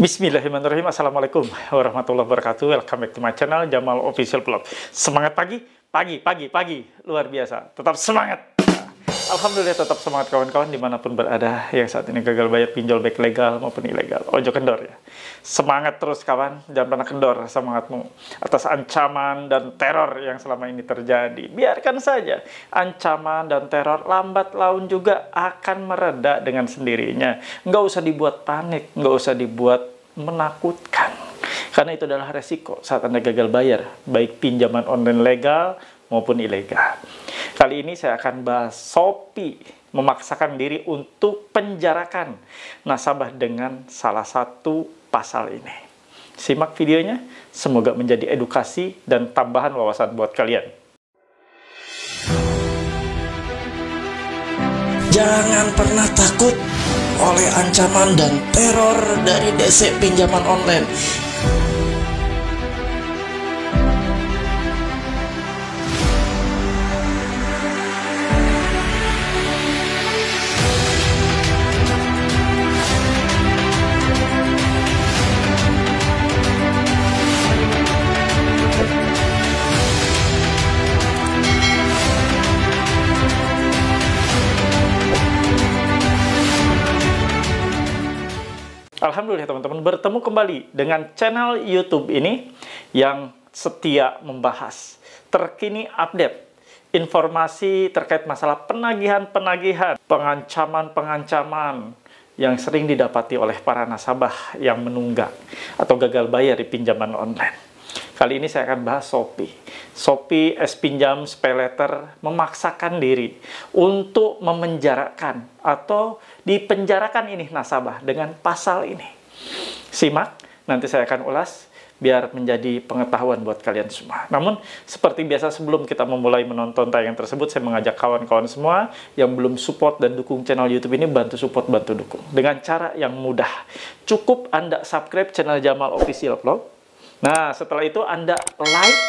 Bismillahirrahmanirrahim. Assalamualaikum warahmatullahi wabarakatuh. Welcome back to my channel Jamal Official Vlog. Semangat pagi, pagi, pagi, pagi. Luar biasa. Tetap semangat. Alhamdulillah tetap semangat kawan-kawan dimanapun berada yang saat ini gagal bayar pinjol baik legal maupun ilegal. Ojo oh, kendor ya. Semangat terus kawan, jangan pernah kendor semangatmu atas ancaman dan teror yang selama ini terjadi. Biarkan saja ancaman dan teror lambat laun juga akan mereda dengan sendirinya. Nggak usah dibuat panik, nggak usah dibuat menakutkan. Karena itu adalah resiko saat Anda gagal bayar, baik pinjaman online legal maupun ilegal. Kali ini saya akan bahas sopi memaksakan diri untuk penjarakan nasabah dengan salah satu pasal ini. Simak videonya, semoga menjadi edukasi dan tambahan wawasan buat kalian. Jangan pernah takut oleh ancaman dan teror dari DC pinjaman online Alhamdulillah teman-teman bertemu kembali dengan channel YouTube ini yang setia membahas terkini update informasi terkait masalah penagihan-penagihan, pengancaman-pengancaman yang sering didapati oleh para nasabah yang menunggak atau gagal bayar di pinjaman online. Kali ini saya akan bahas Shopee. Shopee, es Pinjam, speleter memaksakan diri untuk memenjarakan atau dipenjarakan ini nasabah dengan pasal ini. Simak, nanti saya akan ulas biar menjadi pengetahuan buat kalian semua. Namun, seperti biasa sebelum kita memulai menonton tayangan tersebut, saya mengajak kawan-kawan semua yang belum support dan dukung channel YouTube ini, bantu support, bantu dukung. Dengan cara yang mudah. Cukup Anda subscribe channel Jamal Official Vlog, Nah, setelah itu Anda like,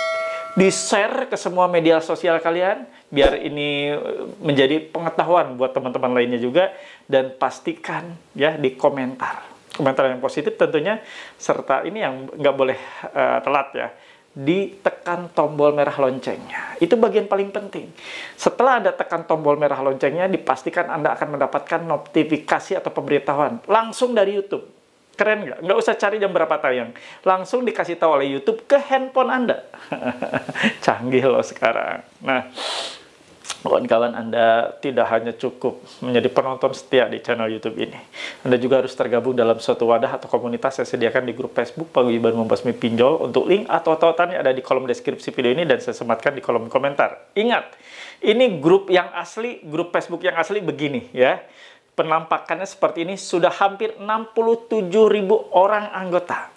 di-share ke semua media sosial kalian, biar ini eh, menjadi pengetahuan buat teman-teman lainnya juga, dan pastikan ya di komentar. Komentar yang positif tentunya, serta ini yang nggak boleh uh, telat ya, ditekan tombol merah loncengnya. Itu bagian paling penting. Setelah Anda tekan tombol merah loncengnya, dipastikan Anda akan mendapatkan notifikasi atau pemberitahuan langsung dari YouTube Keren nggak? Nggak usah cari jam berapa tayang. Langsung dikasih tahu oleh YouTube ke handphone Anda. Canggih loh sekarang. Nah, kawan-kawan Anda tidak hanya cukup menjadi penonton setia di channel YouTube ini. Anda juga harus tergabung dalam suatu wadah atau komunitas yang sediakan di grup Facebook Paguyuban Membasmi Pinjol untuk link atau tautannya ada di kolom deskripsi video ini dan saya sematkan di kolom komentar. Ingat, ini grup yang asli, grup Facebook yang asli begini ya penampakannya seperti ini sudah hampir 67 ribu orang anggota.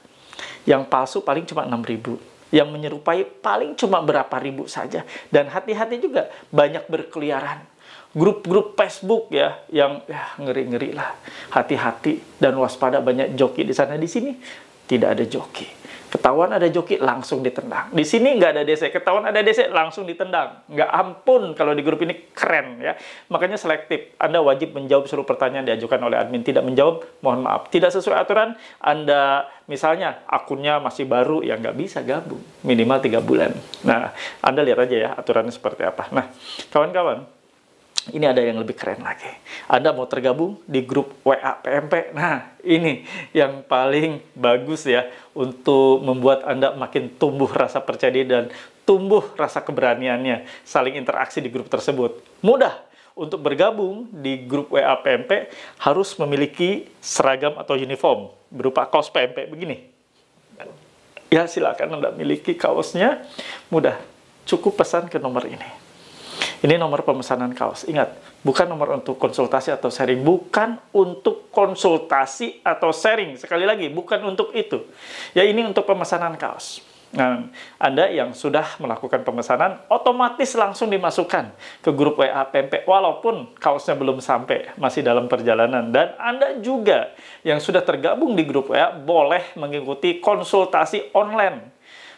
Yang palsu paling cuma 6 ribu. Yang menyerupai paling cuma berapa ribu saja. Dan hati-hati juga banyak berkeliaran. Grup-grup Facebook ya, yang ya, ngeri-ngeri lah. Hati-hati dan waspada banyak joki di sana di sini. Tidak ada joki. Ketahuan ada joki, langsung ditendang. Di sini nggak ada DC, ketahuan ada DC, langsung ditendang. Nggak ampun kalau di grup ini keren ya. Makanya selektif. Anda wajib menjawab seluruh pertanyaan diajukan oleh admin. Tidak menjawab, mohon maaf. Tidak sesuai aturan, Anda misalnya akunnya masih baru, ya nggak bisa gabung. Minimal tiga bulan. Nah, Anda lihat aja ya aturannya seperti apa. Nah, kawan-kawan, ini ada yang lebih keren lagi. Anda mau tergabung di grup WA PMP? Nah, ini yang paling bagus ya untuk membuat Anda makin tumbuh rasa percaya diri dan tumbuh rasa keberaniannya saling interaksi di grup tersebut. Mudah untuk bergabung di grup WA PMP harus memiliki seragam atau uniform berupa kaos PMP begini. Ya, silakan Anda miliki kaosnya. Mudah. Cukup pesan ke nomor ini. Ini nomor pemesanan kaos. Ingat, bukan nomor untuk konsultasi atau sharing, bukan untuk konsultasi atau sharing. Sekali lagi, bukan untuk itu. Ya ini untuk pemesanan kaos. Nah, Anda yang sudah melakukan pemesanan otomatis langsung dimasukkan ke grup WA PMP walaupun kaosnya belum sampai, masih dalam perjalanan. Dan Anda juga yang sudah tergabung di grup WA boleh mengikuti konsultasi online,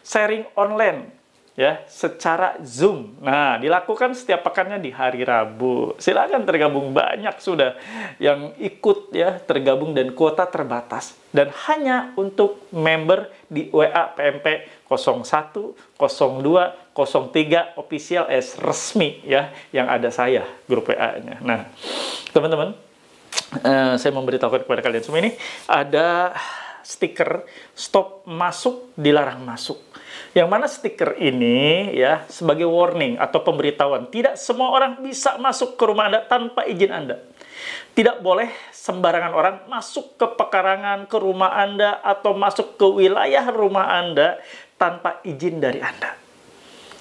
sharing online ya secara Zoom. Nah, dilakukan setiap pekannya di hari Rabu. Silakan tergabung banyak sudah yang ikut ya, tergabung dan kuota terbatas dan hanya untuk member di WA PMP 01, 02, 03 official as resmi ya yang ada saya grup WA-nya. Nah, teman-teman, uh, saya memberitahukan kepada kalian semua ini ada stiker stop masuk dilarang masuk. Yang mana stiker ini ya sebagai warning atau pemberitahuan. Tidak semua orang bisa masuk ke rumah Anda tanpa izin Anda. Tidak boleh sembarangan orang masuk ke pekarangan ke rumah Anda atau masuk ke wilayah rumah Anda tanpa izin dari Anda.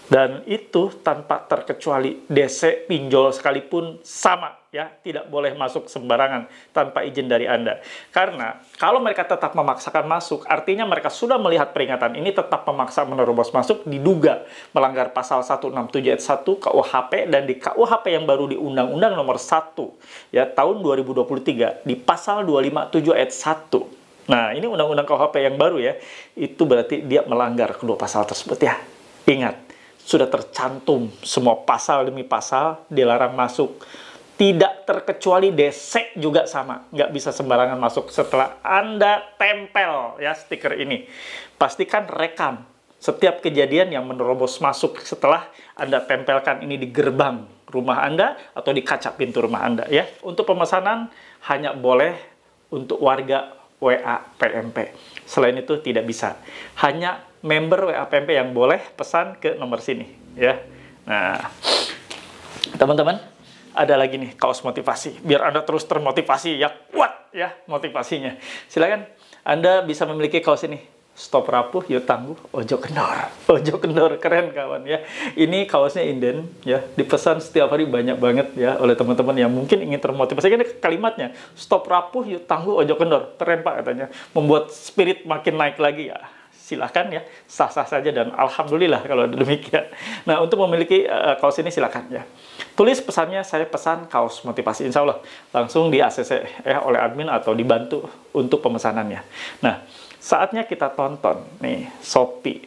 Dan itu tanpa terkecuali DC pinjol sekalipun sama ya tidak boleh masuk sembarangan tanpa izin dari Anda. Karena kalau mereka tetap memaksakan masuk, artinya mereka sudah melihat peringatan ini tetap memaksa menerobos masuk diduga melanggar pasal 167 ayat 1 KUHP dan di KUHP yang baru di Undang-Undang Nomor 1 ya tahun 2023 di pasal 257 ayat 1. Nah, ini Undang-Undang KUHP yang baru ya. Itu berarti dia melanggar kedua pasal tersebut ya. Ingat, sudah tercantum semua pasal demi pasal dilarang masuk tidak terkecuali desek juga sama. Nggak bisa sembarangan masuk. Setelah Anda tempel ya stiker ini, pastikan rekam setiap kejadian yang menerobos masuk setelah Anda tempelkan ini di gerbang rumah Anda atau di kaca pintu rumah Anda ya. Untuk pemesanan hanya boleh untuk warga WA PMP. Selain itu tidak bisa. Hanya member WA PMP yang boleh pesan ke nomor sini ya. Nah, teman-teman, ada lagi nih kaos motivasi. Biar Anda terus termotivasi ya kuat ya motivasinya. Silakan Anda bisa memiliki kaos ini. Stop rapuh, yuk tangguh, ojo kendor. Ojo kendor, keren kawan ya. Ini kaosnya inden ya, dipesan setiap hari banyak banget ya oleh teman-teman yang mungkin ingin termotivasi. Ini kalimatnya, stop rapuh, yuk tangguh, ojo kendor. Keren pak katanya, membuat spirit makin naik lagi ya silahkan ya sah-sah saja dan alhamdulillah kalau demikian. Nah untuk memiliki uh, kaos ini silahkan ya. Tulis pesannya saya pesan kaos motivasi insya Allah langsung di ACC ya oleh admin atau dibantu untuk pemesanannya. Nah saatnya kita tonton nih Shopee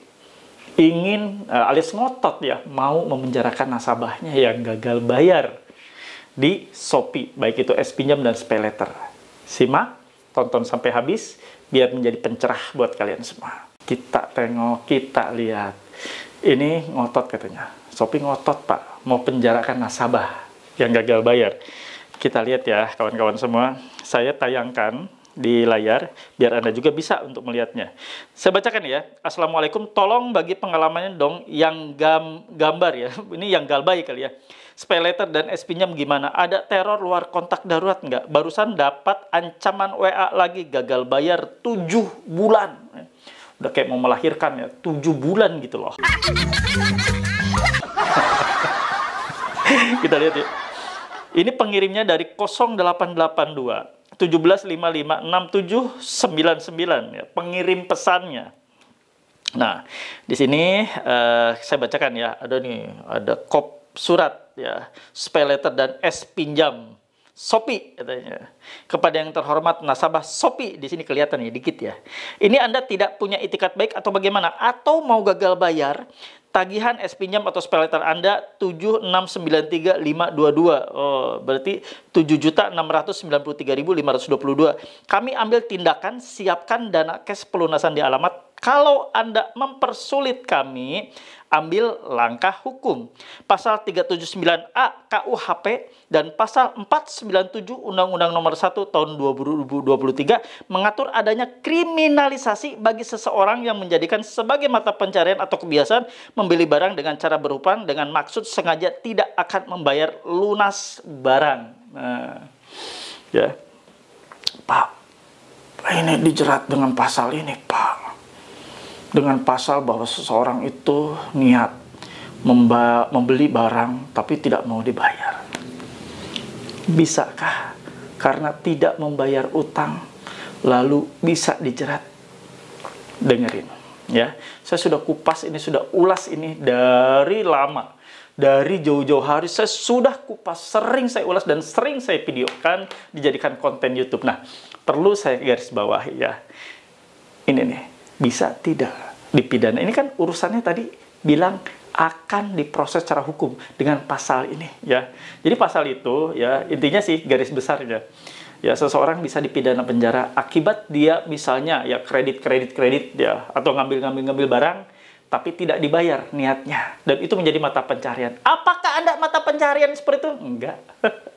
ingin uh, alias ngotot ya mau memenjarakan nasabahnya yang gagal bayar di Shopee baik itu S pinjam dan speleter. Simak, tonton sampai habis biar menjadi pencerah buat kalian semua kita tengok, kita lihat. Ini ngotot katanya. Shopee ngotot pak, mau penjarakan nasabah yang gagal bayar. Kita lihat ya kawan-kawan semua. Saya tayangkan di layar biar Anda juga bisa untuk melihatnya. Saya bacakan ya. Assalamualaikum, tolong bagi pengalamannya dong yang gam gambar ya. Ini yang galbay kali ya. Spay letter dan SP nya gimana? Ada teror luar kontak darurat nggak? Barusan dapat ancaman WA lagi gagal bayar 7 bulan udah kayak mau melahirkan ya tujuh bulan gitu loh kita lihat ya ini pengirimnya dari 0882 1755 6799 ya pengirim pesannya nah di sini uh, saya bacakan ya ada nih ada kop surat ya, spell letter dan S pinjam Sopi katanya. Kepada yang terhormat nasabah Sopi di sini kelihatan ya dikit ya. Ini Anda tidak punya itikat baik atau bagaimana atau mau gagal bayar tagihan S pinjam atau speleter Anda 7693522. Oh, berarti 7.693.522. Kami ambil tindakan siapkan dana cash pelunasan di alamat kalau Anda mempersulit kami ambil langkah hukum. Pasal 379A KUHP dan pasal 497 Undang-Undang Nomor 1 Tahun 2023 mengatur adanya kriminalisasi bagi seseorang yang menjadikan sebagai mata pencarian atau kebiasaan membeli barang dengan cara berupa dengan maksud sengaja tidak akan membayar lunas barang. Nah, ya. Pak, ini dijerat dengan pasal ini, Pak dengan pasal bahwa seseorang itu niat membeli barang tapi tidak mau dibayar. Bisakah karena tidak membayar utang lalu bisa dijerat? Dengerin ya. Saya sudah kupas ini, sudah ulas ini dari lama. Dari jauh-jauh hari saya sudah kupas, sering saya ulas dan sering saya videokan dijadikan konten YouTube. Nah, perlu saya garis bawahi ya. Ini nih bisa tidak dipidana. Ini kan urusannya tadi bilang akan diproses secara hukum dengan pasal ini ya. Jadi pasal itu ya intinya sih garis besarnya. Ya seseorang bisa dipidana penjara akibat dia misalnya ya kredit kredit kredit ya atau ngambil ngambil ngambil barang tapi tidak dibayar niatnya dan itu menjadi mata pencarian. Apakah Anda mata pencarian seperti itu? Enggak.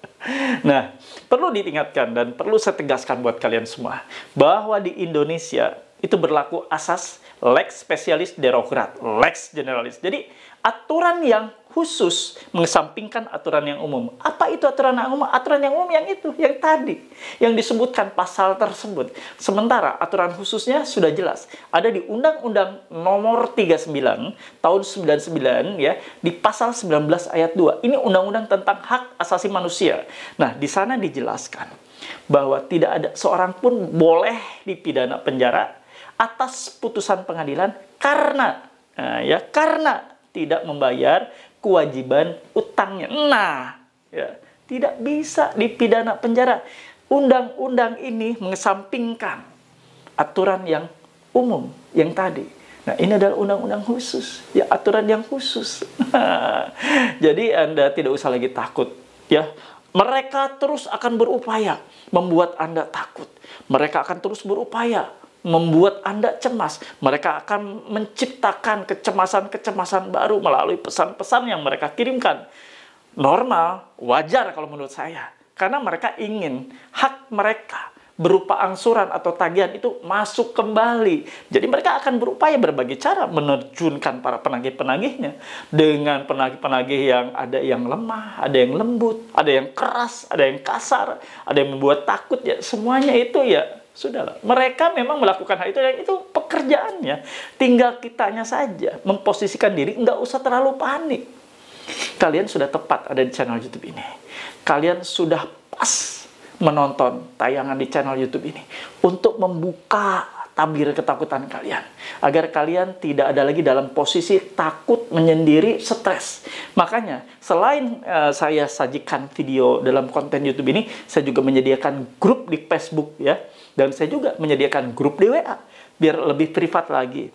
nah, perlu diingatkan dan perlu saya tegaskan buat kalian semua bahwa di Indonesia itu berlaku asas lex specialis derogat, lex generalis. Jadi aturan yang khusus mengesampingkan aturan yang umum. Apa itu aturan yang umum? Aturan yang umum yang itu, yang tadi, yang disebutkan pasal tersebut. Sementara aturan khususnya sudah jelas. Ada di Undang-Undang Nomor 39 tahun 99 ya, di pasal 19 ayat 2. Ini undang-undang tentang hak asasi manusia. Nah, di sana dijelaskan bahwa tidak ada seorang pun boleh dipidana penjara atas putusan pengadilan karena nah, ya karena tidak membayar kewajiban utangnya. Nah, ya, tidak bisa dipidana penjara. Undang-undang ini mengesampingkan aturan yang umum yang tadi. Nah, ini adalah undang-undang khusus, ya aturan yang khusus. Jadi Anda tidak usah lagi takut, ya. Mereka terus akan berupaya membuat Anda takut. Mereka akan terus berupaya membuat Anda cemas. Mereka akan menciptakan kecemasan-kecemasan baru melalui pesan-pesan yang mereka kirimkan. Normal, wajar kalau menurut saya. Karena mereka ingin hak mereka berupa angsuran atau tagihan itu masuk kembali. Jadi mereka akan berupaya berbagai cara menerjunkan para penagih-penagihnya dengan penagih-penagih yang ada yang lemah, ada yang lembut, ada yang keras, ada yang kasar, ada yang membuat takut ya semuanya itu ya Sudahlah, mereka memang melakukan hal itu dan itu pekerjaannya. Tinggal kitanya saja memposisikan diri, nggak usah terlalu panik. Kalian sudah tepat ada di channel YouTube ini. Kalian sudah pas menonton tayangan di channel YouTube ini untuk membuka tabir ketakutan kalian. Agar kalian tidak ada lagi dalam posisi takut menyendiri stres. Makanya, selain uh, saya sajikan video dalam konten YouTube ini, saya juga menyediakan grup di Facebook ya. Dan saya juga menyediakan grup di WA, biar lebih privat lagi.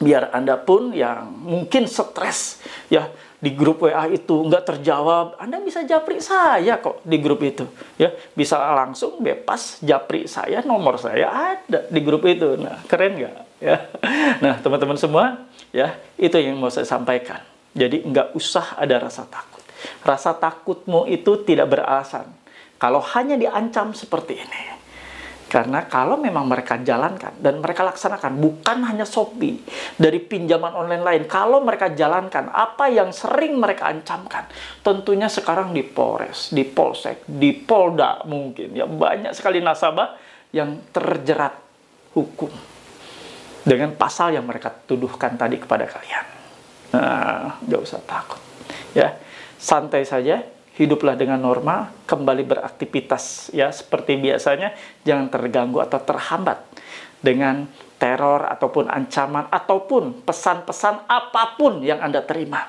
Biar Anda pun yang mungkin stres ya di grup WA itu nggak terjawab, Anda bisa japri saya kok di grup itu. Ya, bisa langsung bebas japri saya, nomor saya ada di grup itu. Nah, keren nggak? Ya. Nah, teman-teman semua, ya, itu yang mau saya sampaikan. Jadi nggak usah ada rasa takut. Rasa takutmu itu tidak beralasan. Kalau hanya diancam seperti ini. Karena kalau memang mereka jalankan dan mereka laksanakan bukan hanya Shopee dari pinjaman online lain, kalau mereka jalankan apa yang sering mereka ancamkan, tentunya sekarang di Polres, di Polsek, di Polda mungkin ya banyak sekali nasabah yang terjerat hukum dengan pasal yang mereka tuduhkan tadi kepada kalian. Nah, gak usah takut ya, santai saja hiduplah dengan normal, kembali beraktivitas ya seperti biasanya, jangan terganggu atau terhambat dengan teror ataupun ancaman ataupun pesan-pesan apapun yang Anda terima.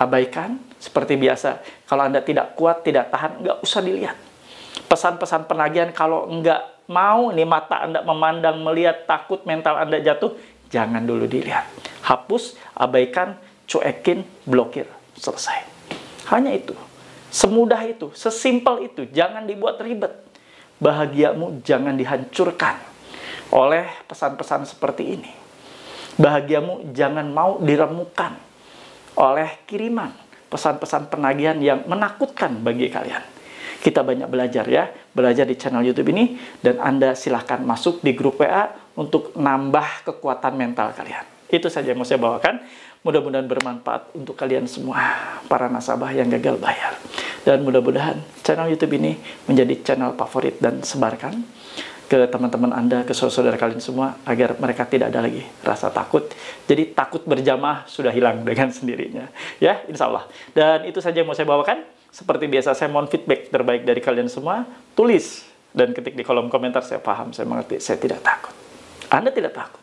Abaikan seperti biasa. Kalau Anda tidak kuat, tidak tahan, nggak usah dilihat. Pesan-pesan penagihan kalau nggak mau ini mata Anda memandang, melihat, takut mental Anda jatuh, jangan dulu dilihat. Hapus, abaikan, cuekin, blokir. Selesai. Hanya itu. Semudah itu, sesimpel itu, jangan dibuat ribet. Bahagiamu jangan dihancurkan oleh pesan-pesan seperti ini. Bahagiamu jangan mau diremukan oleh kiriman pesan-pesan penagihan yang menakutkan bagi kalian. Kita banyak belajar ya, belajar di channel YouTube ini dan Anda silahkan masuk di grup WA untuk nambah kekuatan mental kalian. Itu saja yang mau saya bawakan. Mudah-mudahan bermanfaat untuk kalian semua para nasabah yang gagal bayar. Dan mudah-mudahan channel YouTube ini menjadi channel favorit dan sebarkan ke teman-teman Anda, ke saudara-saudara kalian semua agar mereka tidak ada lagi rasa takut. Jadi takut berjamaah sudah hilang dengan sendirinya. Ya, insya Allah. Dan itu saja yang mau saya bawakan. Seperti biasa, saya mohon feedback terbaik dari kalian semua. Tulis dan ketik di kolom komentar, saya paham, saya mengerti, saya tidak takut. Anda tidak takut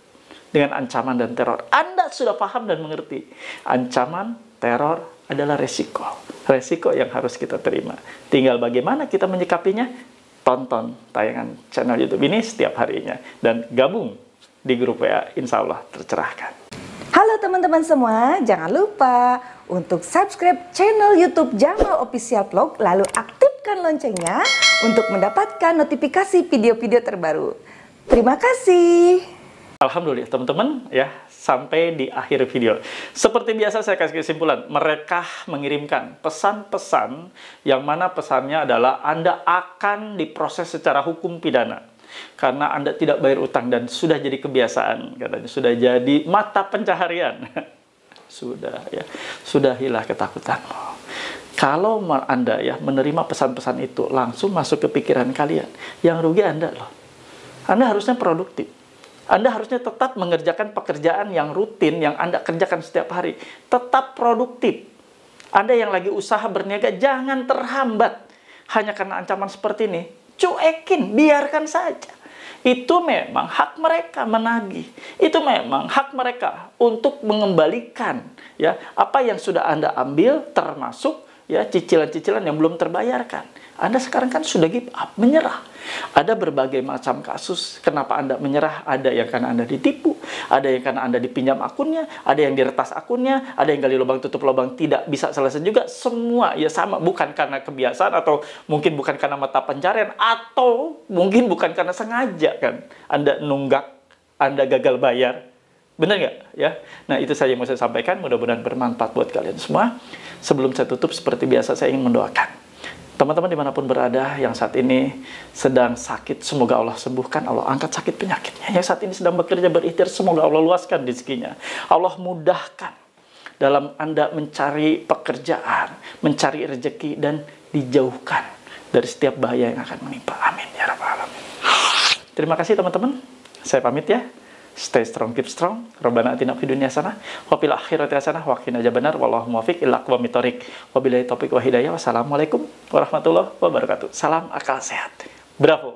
dengan ancaman dan teror. Anda sudah paham dan mengerti. Ancaman, teror adalah resiko. Resiko yang harus kita terima. Tinggal bagaimana kita menyikapinya? Tonton tayangan channel YouTube ini setiap harinya. Dan gabung di grup WA, insya Allah tercerahkan. Halo teman-teman semua, jangan lupa untuk subscribe channel YouTube Jamal Official Vlog, lalu aktifkan loncengnya untuk mendapatkan notifikasi video-video terbaru. Terima kasih. Alhamdulillah teman-teman ya sampai di akhir video. Seperti biasa saya kasih kesimpulan, mereka mengirimkan pesan-pesan yang mana pesannya adalah Anda akan diproses secara hukum pidana karena Anda tidak bayar utang dan sudah jadi kebiasaan katanya, sudah jadi mata pencaharian. sudah ya, sudah sudahilah ketakutan. Kalau Anda ya menerima pesan-pesan itu langsung masuk ke pikiran kalian, yang rugi Anda loh. Anda harusnya produktif anda harusnya tetap mengerjakan pekerjaan yang rutin yang Anda kerjakan setiap hari. Tetap produktif. Anda yang lagi usaha berniaga, jangan terhambat hanya karena ancaman seperti ini. Cuekin, biarkan saja. Itu memang hak mereka menagih. Itu memang hak mereka untuk mengembalikan ya apa yang sudah Anda ambil termasuk ya cicilan-cicilan yang belum terbayarkan. Anda sekarang kan sudah give up, menyerah. Ada berbagai macam kasus kenapa Anda menyerah. Ada yang karena Anda ditipu, ada yang karena Anda dipinjam akunnya, ada yang diretas akunnya, ada yang gali lubang tutup lubang tidak bisa selesai juga. Semua ya sama, bukan karena kebiasaan atau mungkin bukan karena mata pencarian atau mungkin bukan karena sengaja kan. Anda nunggak, Anda gagal bayar, Benar nggak? Ya. Nah itu saja yang mau saya sampaikan. Mudah-mudahan bermanfaat buat kalian semua. Sebelum saya tutup, seperti biasa saya ingin mendoakan. Teman-teman dimanapun berada yang saat ini sedang sakit, semoga Allah sembuhkan, Allah angkat sakit penyakitnya. Yang saat ini sedang bekerja berikhtiar, semoga Allah luaskan rezekinya. Allah mudahkan dalam Anda mencari pekerjaan, mencari rezeki, dan dijauhkan dari setiap bahaya yang akan menimpa. Amin. Ya Rabbal Alamin. Terima kasih teman-teman. Saya pamit ya stay strong keep strong rabbana atina fid dunya hasanah wa fil akhirati hasanah wa qina benar. wallahu muwaffiq ila aqwamit thoriq wabillahi taufik wa hidayah wassalamualaikum warahmatullahi wabarakatuh salam akal sehat bravo